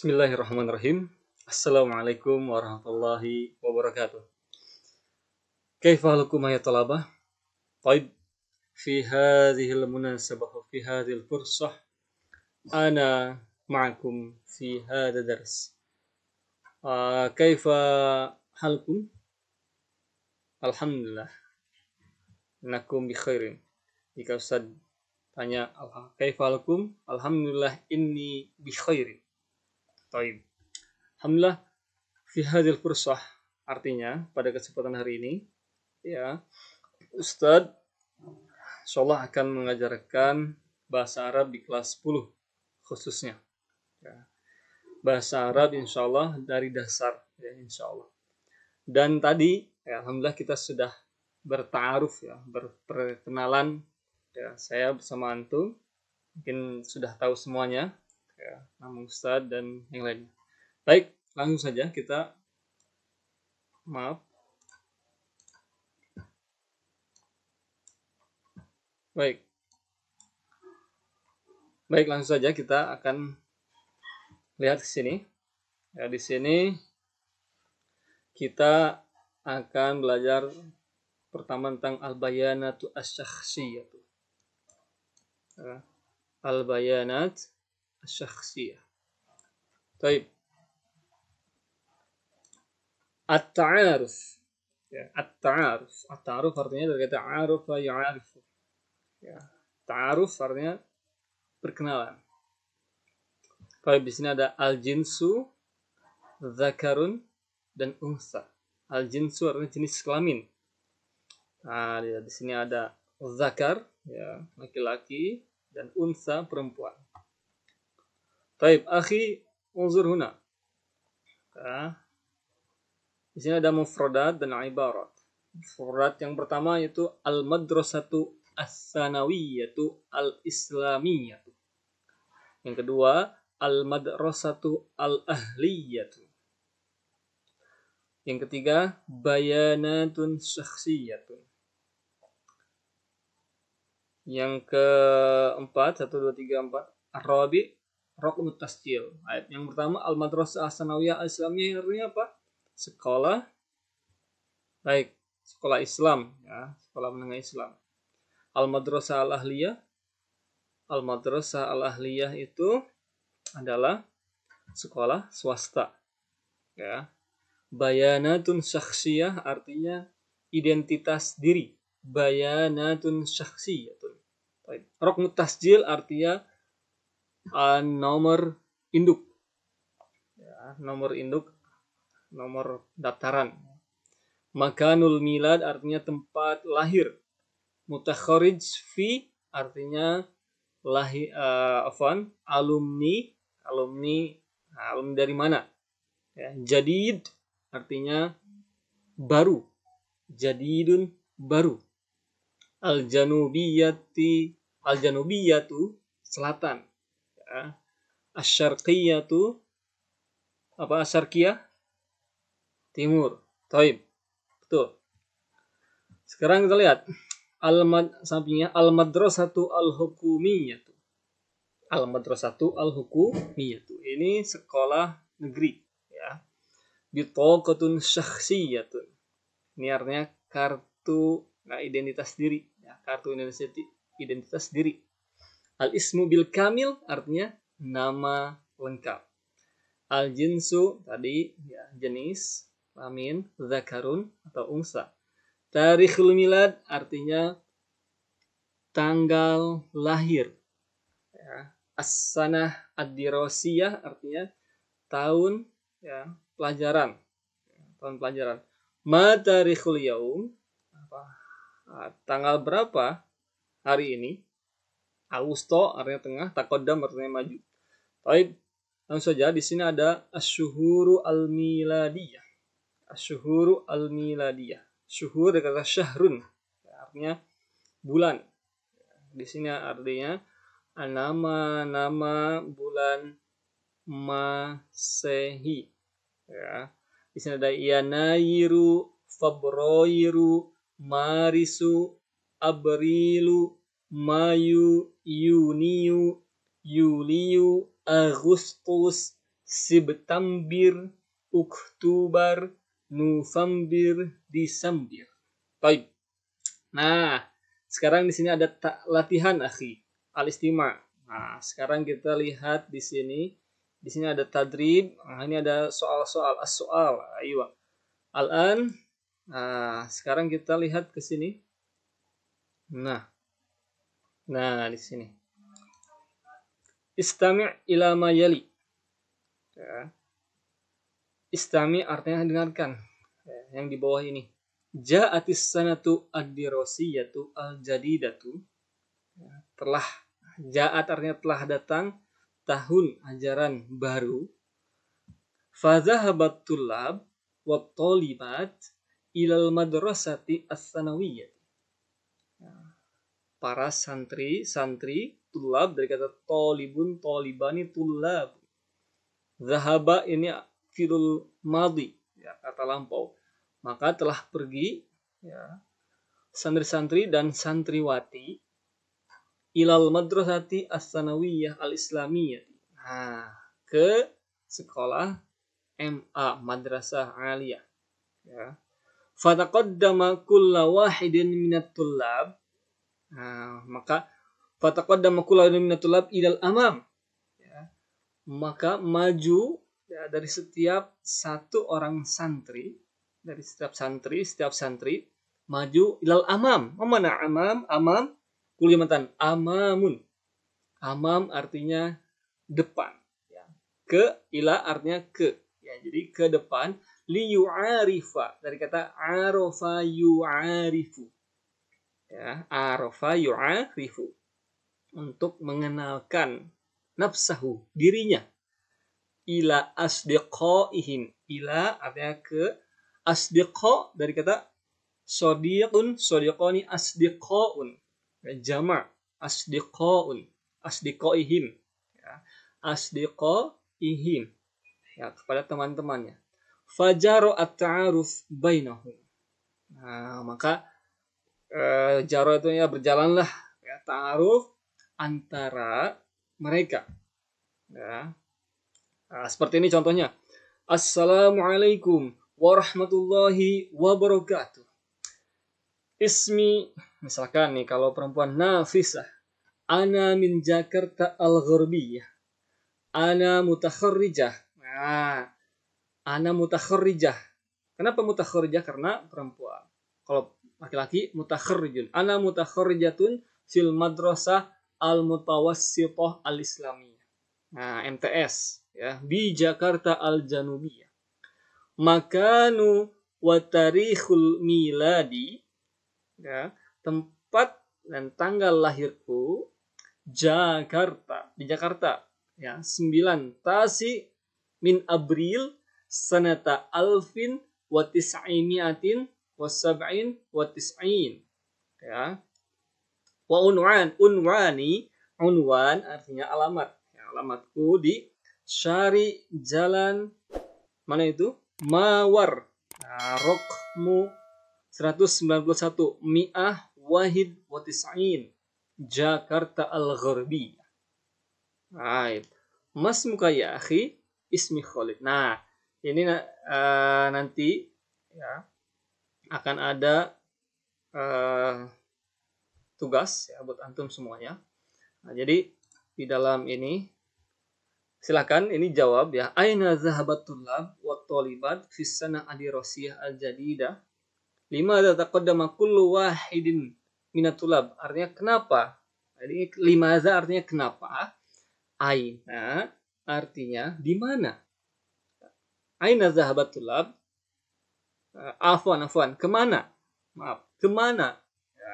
Bismillahirrahmanirrahim. Assalamualaikum warahmatullahi wabarakatuh. كيف حالكم talabah? Taib. Fi في هذه المناسبة وفي هذه الفرصة أنا معكم في هذا الدرس. آه كيف حالكم؟ الحمد لله. Jika Ustaz tanya, kaifa Alhamdulillah inni khairin. Toib. Alhamdulillah fi hadil fursah artinya pada kesempatan hari ini ya Ustadz insyaallah akan mengajarkan bahasa Arab di kelas 10 khususnya ya. bahasa Arab insyaallah dari dasar ya insyaallah dan tadi ya, alhamdulillah kita sudah bertaruf ya berperkenalan ya saya bersama antum mungkin sudah tahu semuanya ya, nama Ustadz dan yang lainnya. Baik, langsung saja kita maaf. Baik. Baik, langsung saja kita akan lihat di sini. Ya, di sini kita akan belajar pertama tentang al-bayanatu asy ya, Al-bayanat Taib. At-ta'aruf. ya, at-ta'aruf at-ta'aruf artinya dari kata arufa ya'arifu ya ta'aruf artinya perkenalan kalau di sini ada al-jinsu zakarun dan unsa al-jinsu artinya jenis kelamin nah di sini ada zakar ya laki-laki dan unsa perempuan Taib, akhi, unzur huna. Di sini ada mufradat dan ibarat. Mufradat yang pertama yaitu al-madrasatu as-sanawiyatu al-islamiyatu. Yang kedua, al-madrasatu al-ahliyatu. Yang ketiga, bayanatun syakhsiyatun. Yang keempat, satu, dua, tiga, empat. Arabi, Rok Tasjil. Ayat yang pertama Al-Madrasah Asanawiyah Islamiyah yang artinya apa? Sekolah baik, sekolah Islam ya, sekolah menengah Islam. Al-Madrasah Al-Ahliyah Al-Madrasah Al-Ahliyah itu adalah sekolah swasta. Ya. Bayanatun syakhsiyah artinya identitas diri. Bayanatun syakhsiyah. rok tasjil artinya uh, nomor induk ya, nomor induk nomor daftaran makanul milad artinya tempat lahir mutakhorij fi artinya lahir uh, eh, afan alumni alumni nah, alumni dari mana ya, jadid artinya baru jadidun baru al janubiyati al janubiyatu selatan Kia asyarqiyatu apa asyarqiyah timur. Taib. Betul. Sekarang kita lihat al-mad sampingnya al-madrasatu al-hukumiyah. Al-madrasatu al-hukumiyah. Ini sekolah negeri ya. Bitaqatun syakhsiyatun. Ini artinya kartu nah, identitas diri ya, kartu identitas identitas diri Al ismu bil kamil artinya nama lengkap. Al jinsu tadi ya, jenis lamin zakarun atau unsa. Tarikhul milad artinya tanggal lahir. Ya. as ad artinya tahun ya, pelajaran. tahun pelajaran. Matarikhul yaum apa, tanggal berapa hari ini? Augusto artinya tengah, takodam artinya maju. Baik, langsung saja di sini ada asyuhuru al-miladiyah. Asyuhuru al-miladiyah. Syuhur dari kata syahrun, artinya bulan. Di sini artinya nama-nama bulan Masehi. Ya. Di sini ada Yanairu, Februari, Marisu, Abrilu, Mayu, Yuniu, Yuliu, Agustus, September, Oktober, November, Desember. Baik. Nah, sekarang di sini ada latihan akhi, alistima. Nah, sekarang kita lihat di sini. Di sini ada tadrib. Nah, ini ada soal-soal as-soal. Ayo. Al-an. Nah, sekarang kita lihat ke sini. Nah, Nah, di sini. Istami' ila ma yali. Ya. Istami artinya dengarkan. Ya, yang di bawah ini. Ja'atis sanatu ad-dirasiyatu al-jadidatu. Ya, telah Ja'at artinya telah datang tahun ajaran baru. Fazahabat tulab wa talibat ilal madrasati as-sanawiyah para santri, santri, tulab dari kata tolibun, tolibani, tulab. Zahaba ini filul madi, ya, kata lampau. Maka telah pergi ya, santri-santri dan santriwati ilal madrasati as-sanawiyah al-islamiyah. Nah, ke sekolah MA, Madrasah Aliyah. Ya. Fataqaddama kullu wahidin minat tulab maka Nah, maka fataqaddama kullu minatulab idal amam. Ya. Maka maju ya, dari setiap satu orang santri, dari setiap santri, setiap santri maju ilal amam. Mana amam? Amam kulimatan amamun. Amam artinya depan ya. Ke ila artinya ke. Ya, jadi ke depan liyu arifa dari kata arofa yu arifu ya arafa yu'arifu untuk mengenalkan nafsahu dirinya ila asdiqaihim ila artinya ke asdiqa dari kata sodiqun sodiqoni asdiqaun ya, jama asdiqaun asdiqaihim ya, asdiqaihim ya kepada teman-temannya fajaru at-ta'aruf bainahum nah maka eh, jarwa itu ya berjalanlah ya, taruh antara mereka. Ya. Nah, seperti ini contohnya. Assalamualaikum warahmatullahi wabarakatuh. Ismi, misalkan nih kalau perempuan Nafisah. Ana min Jakarta al-Ghurbiyah. Ana mutakharrijah. Nah, ana mutakharrijah. Kenapa mutakharrijah? Karena perempuan. Kalau laki-laki mutakharrijun ana mutakharrijatun fil madrasah al mutawassithah al islamiyah nah MTS ya di Jakarta al Janubiyah makanu wa tarikhul miladi ya tempat dan tanggal lahirku Jakarta di Jakarta ya 9 tasi min abril sanata alfin wa tis'imiatin wasab'in wa tis'in. Ya. Wa unwan, unwani, unwan artinya alamat. Ya, alamatku di Syari Jalan mana itu? Mawar. Nah, rokmu 191 Mi'ah Wahid wa Tis'in Jakarta Al-Gharbi. Baik. Mas muka ya akhi ismi Khalid. Nah, ini uh, nanti ya akan ada uh, tugas ya buat antum semuanya. Nah, jadi di dalam ini silakan ini jawab ya. Aina zahabat tulab wa talibat fi adi rosiyah al jadida Lima taqaddama kullu wahidin minatulab. Artinya kenapa? Jadi nah, lima za artinya kenapa? Aina artinya di mana? Aina zahabat tulab uh, afwan afwan kemana maaf kemana ya.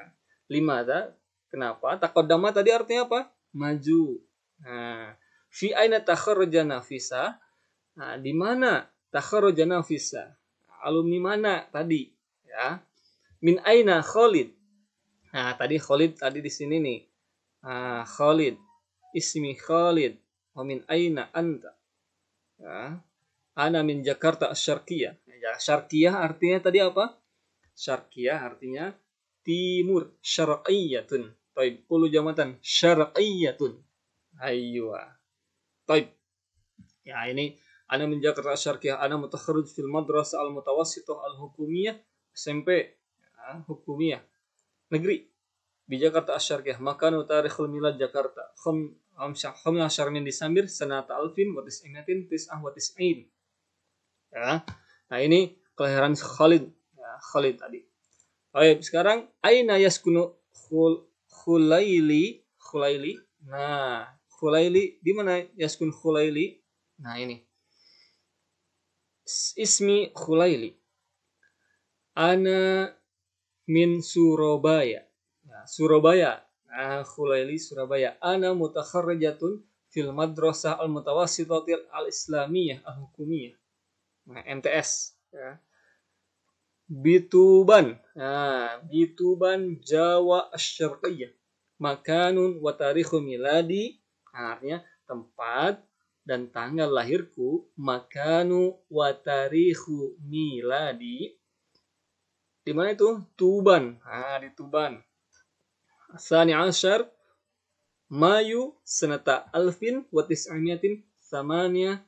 lima ta? kenapa takodama tadi artinya apa maju nah fi aina takharraja nafisa nah, di mana takharraja nafisa alumni mana tadi ya min aina Khalid nah tadi Khalid tadi di sini nih ah, Khalid ismi Khalid wa min aina anta ya ana min Jakarta asy syarqiyah artinya tadi apa? Syarqiyah artinya timur, syarqiyatun. Taib, puluh jamatan, syarqiyatun. Ayuwa. Taib. Ya, ini ana menjaga Jakarta Syarqiyah, ana mutakharuj fil madrasah al mutawassitah al hukumiyah SMP ya, hukumiyah negeri di Jakarta Asyarqiyah maka nutarikhul khulmila Jakarta khum amsyah khum asyar min disamir sanata alfin wa ah tis'ah wa ain? ya Nah ini kelahiran Khalid, ya, Khalid tadi. Oke, sekarang Aina yaskunu khul, Khulaili, Khulaili. Nah, Khulaili di mana yaskun Khulaili? Nah ini. Ismi Khulaili. Ana min Surabaya. Nah, Surabaya. Nah, Khulaili Surabaya. Ana mutakharrijatun fil madrasah al-mutawassitatil al-islamiyah al-hukumiyah. Nah, MTS ya. Bituban. Nah, Bituban Jawa Syarqiyah. Makanun wa tarikhu miladi. artinya tempat dan tanggal lahirku makanu wa tarikhu miladi. Di mana itu? Tuban. Ah di Tuban. Sani Ashar Mayu senata alfin Watis Amiatin Samania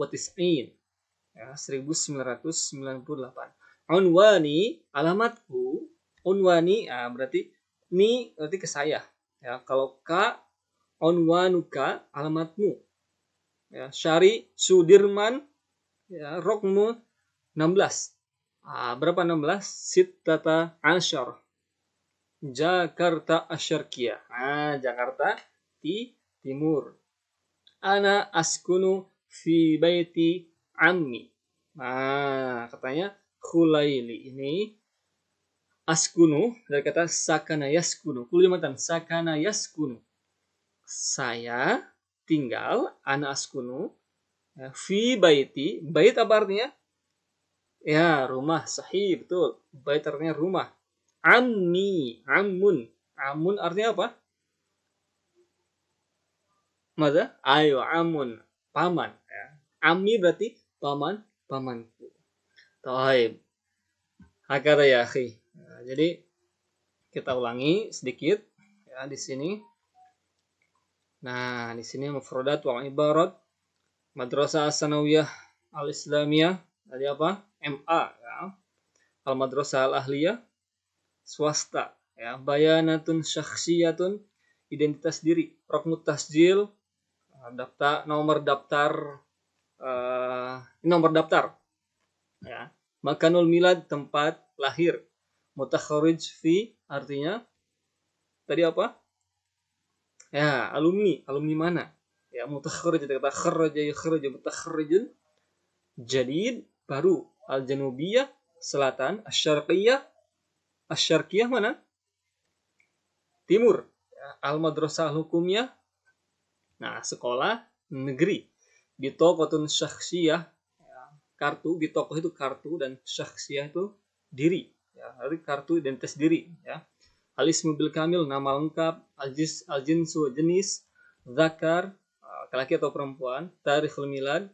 Watis Ain ya, 1998. Unwani, alamatku, unwani ah, berarti ni berarti ke saya. Ya, kalau ka onwanuka alamatmu. Ya, Syari Sudirman ya, Rokmu 16. Ah, berapa 16? Sittata Asyar. Jakarta Asyarkia. Ah, Jakarta di timur. Ana askunu fi baiti ammi. Nah, katanya khulaili ini askunu dari kata sakana yaskunu. Kulimatan sakana yaskunu. Saya tinggal ana askunu eh, fi baiti. Bait apa artinya? Ya, rumah. Sahih, betul. Bait artinya rumah. Ammi, amun. Amun artinya apa? Mada? Ayo, amun. Paman. Ya. Ammi berarti paman pamanku taib hakada ya nah, jadi kita ulangi sedikit ya di sini nah di sini mufradat wa ibarat madrasah sanawiyah al islamiyah tadi apa MA ya al madrasah al ahliyah swasta ya bayanatun syakhsiyatun identitas diri rokmu tasjil daftar nomor daftar uh, nomor daftar ya makanul milad tempat lahir mutakhorij fi artinya tadi apa ya alumni alumni mana ya kita kata kharaja yakhruju mutakhrijun jadid baru al janubiyah selatan asyarqiyah asyarqiyah mana timur ya, al madrasah hukumnya nah sekolah negeri bitokotun syakhsiyah ya, kartu bitokoh itu kartu dan syakhsiyah itu diri ya dari kartu identitas diri ya alis mobil kamil nama lengkap aljis aljinsu jenis zakar laki atau perempuan tarikh lemilan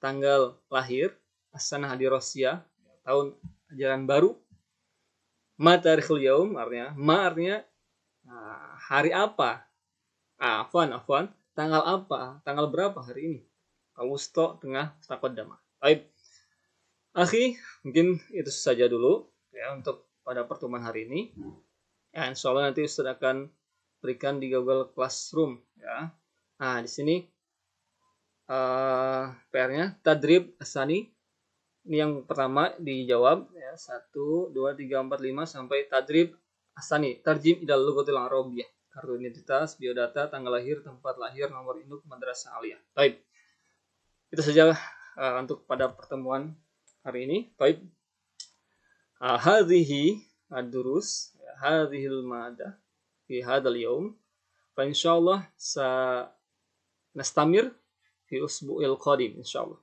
tanggal lahir asana di Rusia ya, tahun ajaran baru ma tarikh yaum artinya ma artinya hari apa afwan afwan tanggal apa tanggal berapa hari ini Augusto tengah takut damai. Baik. Akhi, mungkin itu saja dulu ya untuk pada pertemuan hari ini. Ya, insya Allah nanti Ustaz akan berikan di Google Classroom ya. Nah, di sini uh, eh, PR-nya tadrib asani ini yang pertama dijawab ya satu dua tiga empat lima sampai tadrib asani tarjim idal lugatil arabiyah kartu identitas biodata tanggal lahir tempat lahir nomor induk madrasah aliyah baik itu saja uh, untuk pada pertemuan hari ini. Baik. Eh, hadhihi ad-durus, hadhil mada fi hadzal yaum. Fa insyaallah sa nastamir fi usbu'il qadim insyaallah.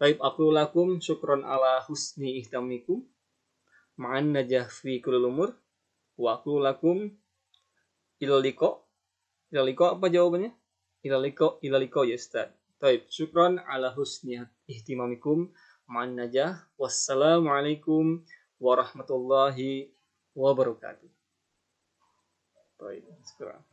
Baik, aku lakum syukron ala husni ihtamikum ma'an najah fi kulil umur wa aku lakum ilaliko ilaliko apa jawabannya ilaliko ilaliko ya Ustaz Taib, syukran ala husniat ihtimamikum ma'an najah. Wassalamualaikum warahmatullahi wabarakatuh. Taib, syukran.